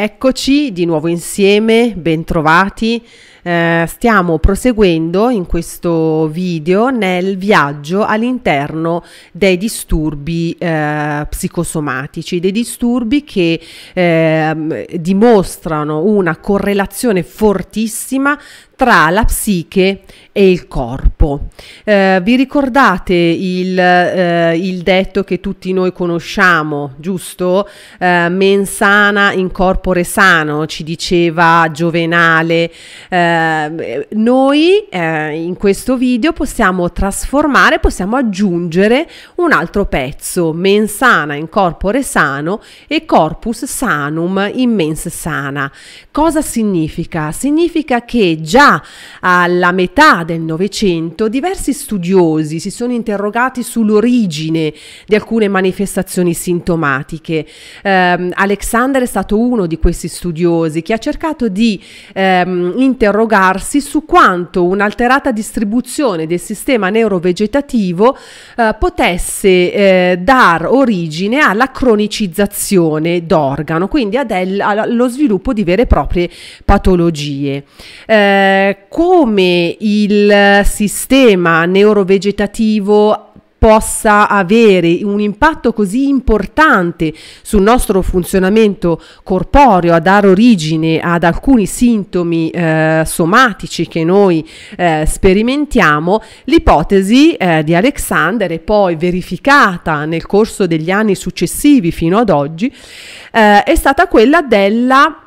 Eccoci di nuovo insieme, bentrovati eh, stiamo proseguendo in questo video nel viaggio all'interno dei disturbi eh, psicosomatici, dei disturbi che eh, dimostrano una correlazione fortissima tra la psiche e il corpo. Eh, vi ricordate il, eh, il, detto che tutti noi conosciamo, giusto? Eh, mensana in corpore sano, ci diceva Giovenale eh, Ehm, noi eh, in questo video possiamo trasformare, possiamo aggiungere un altro pezzo, mensana in corpore sano e corpus sanum in mens sana. Cosa significa? Significa che già alla metà del Novecento diversi studiosi si sono interrogati sull'origine di alcune manifestazioni sintomatiche. Eh, Alexander è stato uno di questi studiosi che ha cercato di ehm, interrogare interrogarsi su quanto un'alterata distribuzione del sistema neurovegetativo eh, potesse eh, dar origine alla cronicizzazione d'organo, quindi del, allo sviluppo di vere e proprie patologie. Eh, come il sistema neurovegetativo possa avere un impatto così importante sul nostro funzionamento corporeo a dare origine ad alcuni sintomi eh, somatici che noi eh, sperimentiamo, l'ipotesi eh, di Alexander e poi verificata nel corso degli anni successivi fino ad oggi eh, è stata quella della,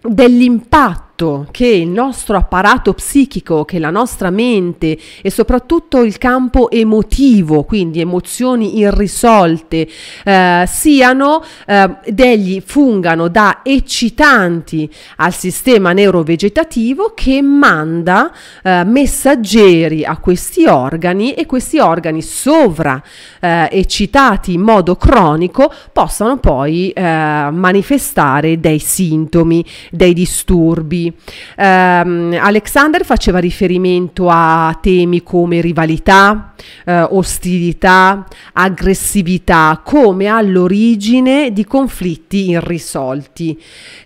dell'impatto fatto che il nostro apparato psichico, che la nostra mente e soprattutto il campo emotivo, quindi emozioni irrisolte, eh, siano eh, degli fungano da eccitanti al sistema neurovegetativo che manda eh, messaggeri a questi organi e questi organi sovra eh, eccitati in modo cronico possano poi eh, manifestare dei sintomi, dei disturbi Um, Alexander faceva riferimento a temi come rivalità, eh, ostilità, aggressività, come all'origine di conflitti irrisolti.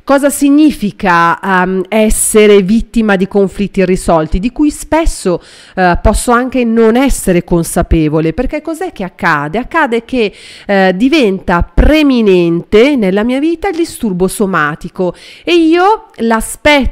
Cosa significa um, essere vittima di conflitti irrisolti, di cui spesso eh, posso anche non essere consapevole, perché cos'è che accade? Accade che eh, diventa preminente nella mia vita il disturbo somatico e io l'aspetto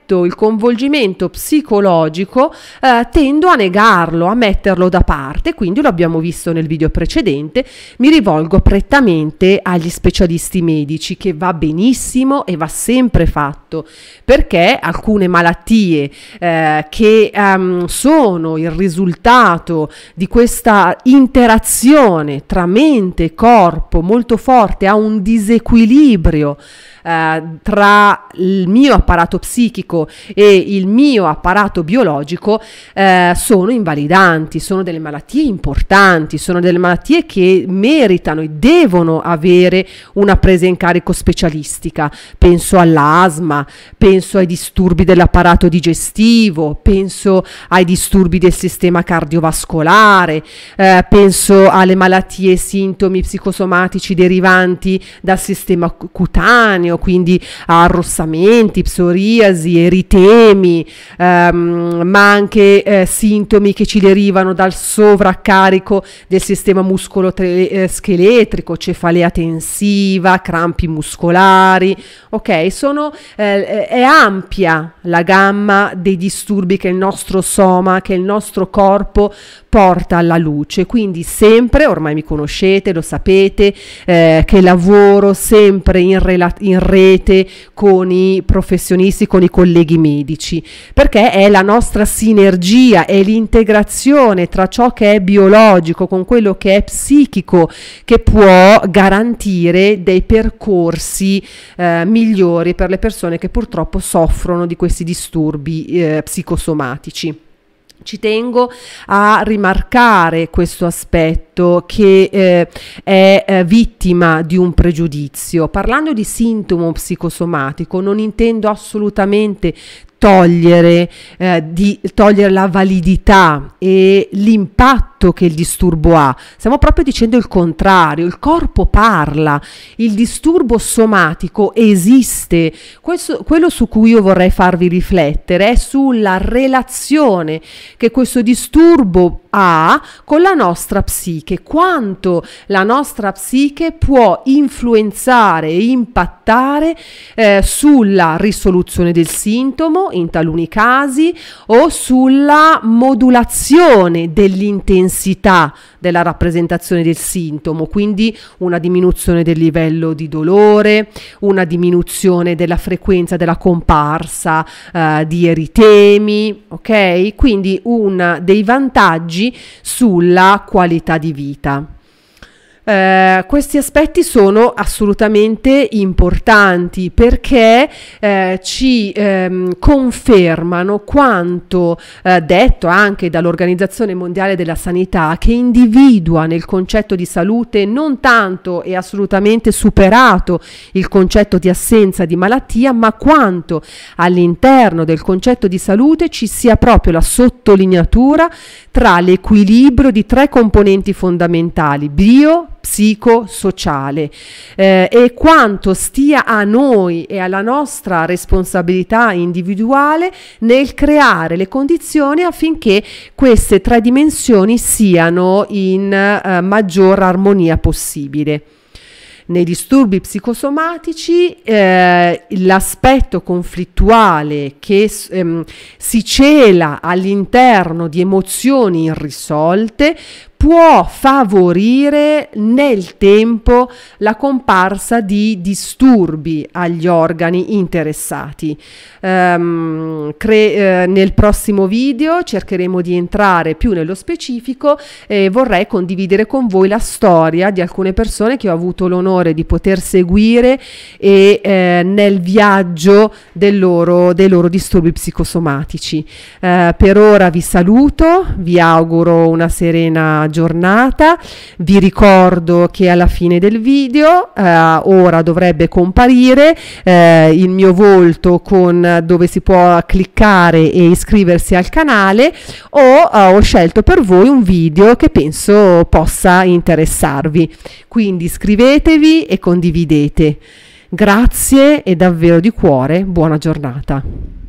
affetto, il coinvolgimento psicologico, eh, tendo a negarlo, a metterlo da parte, quindi lo abbiamo visto nel video precedente, mi rivolgo prettamente agli specialisti medici, che va benissimo e va sempre fatto, perché alcune malattie eh, che ehm, sono il risultato di questa interazione tra mente e corpo molto forte, ha un disequilibrio eh, tra il mio apparato psichico e il mio apparato biologico eh, sono invalidanti, sono delle malattie importanti, sono delle malattie che meritano e devono avere una presa in carico specialistica. Penso all'asma, penso ai disturbi dell'apparato digestivo, penso ai disturbi del sistema cardiovascolare, eh, penso alle malattie e sintomi psicosomatici derivanti dal sistema cutaneo, quindi arrossamenti, psoriasi, e eritemi, ehm, ma anche eh, sintomi che ci derivano dal sovraccarico del sistema muscolo-scheletrico, eh, cefalea tensiva, crampi muscolari, ok? Sono, eh, eh, è ampia la gamma dei disturbi che il nostro soma, che il nostro corpo porta alla luce. Quindi sempre, ormai mi conoscete, lo sapete, eh, che lavoro sempre in, rela- in rete con i professionisti, con i colleghi medici, perché è la nostra sinergia, è l'integrazione tra ciò che è biologico con quello che è psichico che può garantire dei percorsi eh, migliori per le persone che purtroppo soffrono di questi disturbi eh, psicosomatici. Ci tengo a rimarcare questo aspetto soggetto che eh, è eh, vittima di un pregiudizio. Parlando di sintomo psicosomatico non intendo assolutamente togliere, eh, di togliere la validità e l'impatto che il disturbo ha. Stiamo proprio dicendo il contrario, il corpo parla, il disturbo somatico esiste. Questo, quello su cui io vorrei farvi riflettere è sulla relazione che questo disturbo ha con la nostra psiche, quanto la nostra psiche può influenzare e impattare eh, sulla risoluzione del sintomo in taluni casi o sulla modulazione dell'intensità della rappresentazione del sintomo, quindi una diminuzione del livello di dolore, una diminuzione della frequenza della comparsa eh, di eritemi, ok? Quindi un, dei vantaggi sulla qualità di vita. Eh, questi aspetti sono assolutamente importanti perché eh, ci ehm, confermano quanto eh, detto anche dall'Organizzazione Mondiale della Sanità che individua nel concetto di salute non tanto e assolutamente superato il concetto di assenza di malattia, ma quanto all'interno del concetto di salute ci sia proprio la sottolineatura tra l'equilibrio di tre componenti fondamentali, bio, psicosociale eh, e quanto stia a noi e alla nostra responsabilità individuale nel creare le condizioni affinché queste tre dimensioni siano in eh, maggior armonia possibile. Nei disturbi psicosomatici eh, l'aspetto conflittuale che ehm, si cela all'interno di emozioni irrisolte può favorire nel tempo la comparsa di disturbi agli organi interessati. Um, cre- eh, nel prossimo video cercheremo di entrare più nello specifico e vorrei condividere con voi la storia di alcune persone che ho avuto l'onore di poter seguire e eh, nel viaggio loro, dei loro disturbi psicosomatici. Uh, per ora vi saluto, vi auguro una serena giornata. Vi ricordo che alla fine del video eh, ora dovrebbe comparire eh, il mio volto con dove si può cliccare e iscriversi al canale o eh, ho scelto per voi un video che penso possa interessarvi. Quindi iscrivetevi e condividete. Grazie e davvero di cuore buona giornata.